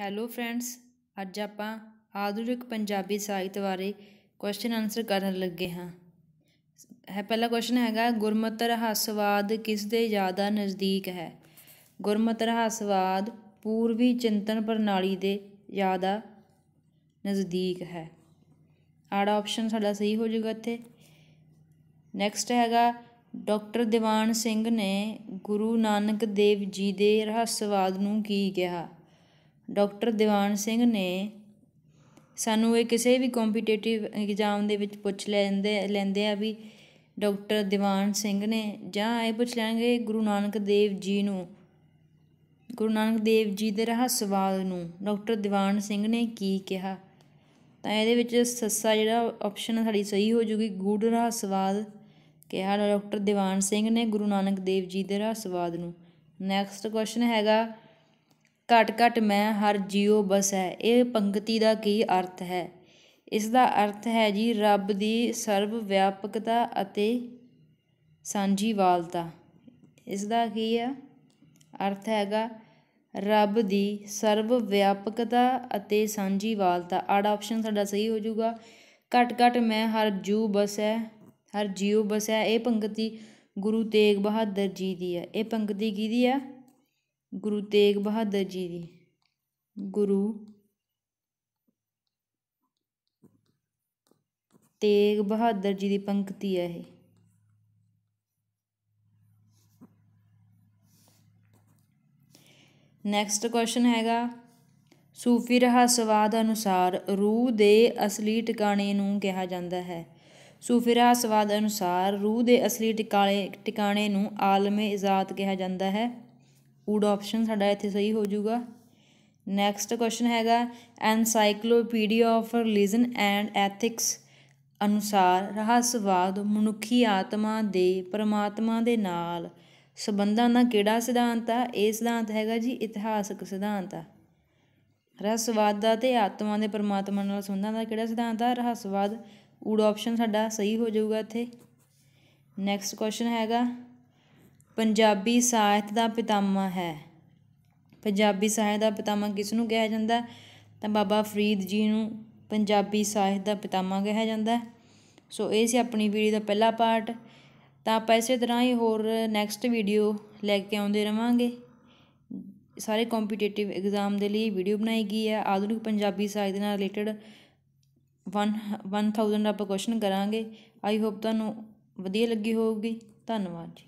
hello friends ਅੱਜ ਆਪਾਂ ਆਧੁਨਿਕ ਪੰਜਾਬੀ ਸਾਹਿਤ ਬਾਰੇ ਕੁਐਸਚਨ ਆਨਸਰ ਕਰਨ ਲੱਗੇ ਹਾਂ ਹੈ ਪਹਿਲਾ ਕੁਐਸਚਨ ਹੈਗਾ ਗੁਰਮਤਿ ਰਹੱਸਵਾਦ ਕਿਸ ਦੇ ਜ਼ਿਆਦਾ ਨਜ਼ਦੀਕ ਹੈ ਗੁਰਮਤਿ ਰਹੱਸਵਾਦ ਪੂਰਬੀ ਚਿੰਤਨ ਪ੍ਰਣਾਲੀ ਦੇ ਜ਼ਿਆਦਾ ਨਜ਼ਦੀਕ ਹੈ ਆੜਾ ਆਪਸ਼ਨ ਸਾਡਾ ਸਹੀ ਹੋ ਜਾਊਗਾ ਇੱਥੇ ਨੈਕਸਟ ਹੈਗਾ ਡਾਕਟਰ ਦੀਵਾਨ ਸਿੰਘ ਨੇ ਗੁਰੂ ਨਾਨਕ ਦੇਵ ਜੀ ਦੇ ਰਹੱਸਵਾਦ ਨੂੰ ਕੀ ਕਿਹਾ ਡਾਕਟਰ ਦੀਵਾਨ ਸਿੰਘ ਨੇ ਸਾਨੂੰ ਇਹ ਕਿਸੇ ਵੀ ਕੰਪੀਟੀਟਿਵ ਐਗਜ਼ਾਮ ਦੇ ਵਿੱਚ ਪੁੱਛ ਲੈਂਦੇ ਲੈਂਦੇ ਆ ਵੀ ਡਾਕਟਰ ਦੀਵਾਨ ਸਿੰਘ ਨੇ ਜਾਂ ਇਹ ਪੁੱਛ ਲੈਣਗੇ ਗੁਰੂ ਨਾਨਕ ਦੇਵ ਜੀ ਨੂੰ ਗੁਰੂ ਨਾਨਕ ਦੇਵ ਜੀ ਦੇ ਰਹੱਸਵਾਦ ਨੂੰ ਡਾਕਟਰ ਦੀਵਾਨ ਸਿੰਘ ਨੇ ਕੀ ਕਿਹਾ ਤਾਂ ਇਹਦੇ ਵਿੱਚ ਸੱਸਾ ਜਿਹੜਾ ਆਪਸ਼ਨ ਸਾਡੀ ਸਹੀ ਹੋ ਜੂਗੀ ਗੂੜ ਰਹੱਸਵਾਦ ਕਿਹਾ ਡਾਕਟਰ ਦੀਵਾਨ ਸਿੰਘ ਨੇ ਗੁਰੂ ਨਾਨਕ ਦੇਵ ਜੀ ਦੇ ਰਹੱਸਵਾਦ ਨੂੰ ਨੈਕਸਟ ਕੁਐਸਚਨ ਹੈਗਾ ਘਟ ਘਟ ਮੈਂ ਹਰ ਜੀਉ ਬਸੈ ਇਹ ਪੰਕਤੀ ਦਾ ਕੀ ਅਰਥ ਹੈ ਇਸ ਦਾ ਅਰਥ ਹੈ ਜੀ ਰੱਬ ਦੀ ਸਰਵ ਵਿਆਪਕਤਾ ਅਤੇ ਸਾਂਝੀਵਾਲਤਾ ਇਸ ਦਾ ਕੀ ਹੈ ਅਰਥ ਹੈਗਾ ਰੱਬ ਦੀ ਸਰਵ ਵਿਆਪਕਤਾ ਅਤੇ ਸਾਂਝੀਵਾਲਤਾ ਆੜ ਆਪਸ਼ਨ ਸਾਡਾ ਸਹੀ ਹੋ ਜਾਊਗਾ ਘਟ ਘਟ ਮੈਂ ਹਰ ਜੂ ਬਸੈ ਹਰ ਜੀਉ ਬਸੈ ਇਹ ਪੰਕਤੀ ਗੁਰੂ ਤੇਗ ਬਹਾਦਰ ਜੀ ਦੀ ਹੈ ਇਹ ਪੰਕਤੀ ਕਿਹਦੀ ਹੈ ਗੁਰੂ ਤੇਗ ਬਹਾਦਰ ਜੀ ਦੀ ਗੁਰੂ ਤੇਗ ਬਹਾਦਰ ਜੀ ਦੀ ਪੰਕਤੀ ਹੈ ਇਹ ਨੈਕਸਟ ਕੁਐਸਚਨ ਹੈਗਾ ਸੂਫੀ ਰਹਾਸਵਾਦ ਅਨੁਸਾਰ ਰੂਹ ਦੇ ਅਸਲੀ ਟਿਕਾਣੇ ਨੂੰ ਕਿਹਾ ਜਾਂਦਾ ਹੈ ਸੂਫੀ ਰਹਾਸਵਾਦ ਅਨੁਸਾਰ ਰੂਹ ਦੇ ਅਸਲੀ ਟਿਕਾਣੇ ਟਿਕਾਣੇ ਨੂੰ ਆਲਮੇ ਇਜ਼ਾਤ ਕਿਹਾ ਜਾਂਦਾ ਹੈ ਊਡ ਆਪਸ਼ਨ ਸਾਡਾ ਇੱਥੇ ਸਹੀ ਹੋ ਜਾਊਗਾ ਨੈਕਸਟ ਕੁਐਸਚਨ ਹੈਗਾ encyclopedia of religion and ethics ਅਨੁਸਾਰ ਰਹੱਸਵਾਦ ਮਨੁੱਖੀ ਆਤਮਾ ਦੇ ਪਰਮਾਤਮਾ ਦੇ ਨਾਲ ਸਬੰਧਾਂ ਦਾ ਕਿਹੜਾ ਸਿਧਾਂਤ ਆ ਇਹ ਸਿਧਾਂਤ ਹੈਗਾ ਜੀ ਇਤਿਹਾਸਕ ਸਿਧਾਂਤ ਆ ਰਹੱਸਵਾਦ ਦਾ ਤੇ ਆਤਮਾ ਦੇ ਪਰਮਾਤਮਾ ਨਾਲ ਸੰਬੰਧਾਂ ਦਾ ਕਿਹੜਾ ਸਿਧਾਂਤ ਆ ਰਹੱਸਵਾਦ ਊਡ ਆਪਸ਼ਨ ਸਾਡਾ ਸਹੀ ਹੋ ਜਾਊਗਾ ਇੱਥੇ ਨੈਕਸਟ ਕੁਐਸਚਨ ਹੈਗਾ ਪੰਜਾਬੀ ਸਾਹਿਤ ਦਾ ਪਿਤਾਮਾ ਹੈ ਪੰਜਾਬੀ ਸਾਹਿਤ ਦਾ ਪਿਤਾਮਾ ਕਿਸ ਨੂੰ ਕਿਹਾ ਜਾਂਦਾ ਤਾਂ ਬਾਬਾ ਫਰੀਦ ਜੀ ਨੂੰ ਪੰਜਾਬੀ ਸਾਹਿਤ ਦਾ ਪਿਤਾਮਾ ਕਿਹਾ ਜਾਂਦਾ ਸੋ ਇਹ ਸੀ ਆਪਣੀ ਵੀਡੀਓ ਦਾ ਪਹਿਲਾ ਪਾਰਟ ਤਾਂ ਆਪਾਂ ਇਸੇ ਤਰ੍ਹਾਂ ਹੀ ਹੋਰ ਨੈਕਸਟ ਵੀਡੀਓ ਲੈ ਕੇ ਆਉਂਦੇ ਰਵਾਂਗੇ ਸਾਰੇ ਕੰਪੀਟੀਟਿਵ ਐਗਜ਼ਾਮ ਦੇ ਲਈ ਵੀਡੀਓ ਬਣਾਈ ਗਈ ਹੈ ਆਧੁਨਿਕ ਪੰਜਾਬੀ ਸਾਹਿਤ ਨਾਲ ਰਿਲੇਟਡ 1 1000 ਆਪਾਂ ਕੁਐਸਚਨ ਕਰਾਂਗੇ ਆਈ ਹੋਪ ਤੁਹਾਨੂੰ ਵਧੀਆ ਲੱਗੀ ਹੋਊਗੀ ਧੰਨਵਾਦ ਜੀ